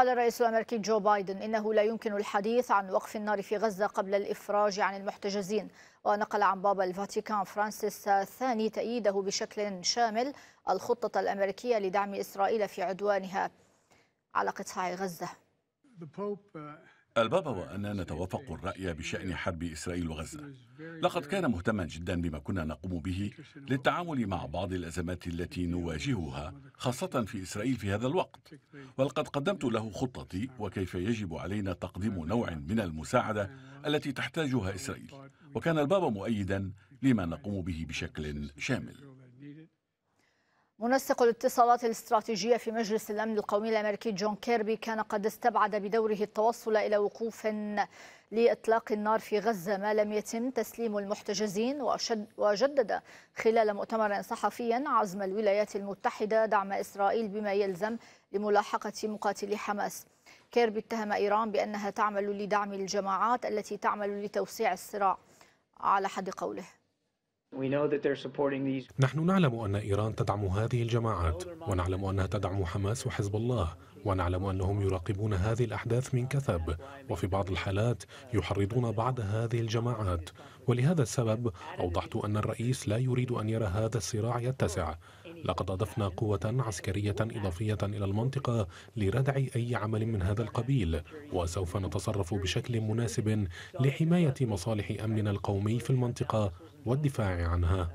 قال الرئيس الأمريكي جو بايدن إنه لا يمكن الحديث عن وقف النار في غزة قبل الإفراج عن المحتجزين ونقل عن بابا الفاتيكان فرانسيس الثاني تأييده بشكل شامل الخطة الأمريكية لدعم إسرائيل في عدوانها على قطاع غزة uh, البابا وأنا نتوافق الرأي بشأن حرب إسرائيل وغزة لقد كان مهتما جدا بما كنا نقوم به للتعامل مع بعض الأزمات التي نواجهها خاصة في إسرائيل في هذا الوقت ولقد قدمت له خطتي وكيف يجب علينا تقديم نوع من المساعدة التي تحتاجها إسرائيل وكان البابا مؤيدا لما نقوم به بشكل شامل منسق الاتصالات الاستراتيجية في مجلس الأمن القومي الأمريكي جون كيربي كان قد استبعد بدوره التوصل إلى وقوف لإطلاق النار في غزة ما لم يتم تسليم المحتجزين وشد وجدد خلال مؤتمر صحفي عزم الولايات المتحدة دعم إسرائيل بما يلزم لملاحقة مقاتلي حماس كيربي اتهم إيران بأنها تعمل لدعم الجماعات التي تعمل لتوسيع الصراع على حد قوله نحن نعلم أن إيران تدعم هذه الجماعات ونعلم أنها تدعم حماس وحزب الله ونعلم أنهم يراقبون هذه الأحداث من كثب وفي بعض الحالات يحرضون بعض هذه الجماعات ولهذا السبب أوضحت أن الرئيس لا يريد أن يرى هذا الصراع يتسع لقد أضفنا قوة عسكرية إضافية إلى المنطقة لردع أي عمل من هذا القبيل وسوف نتصرف بشكل مناسب لحماية مصالح أمننا القومي في المنطقة والدفاع عنها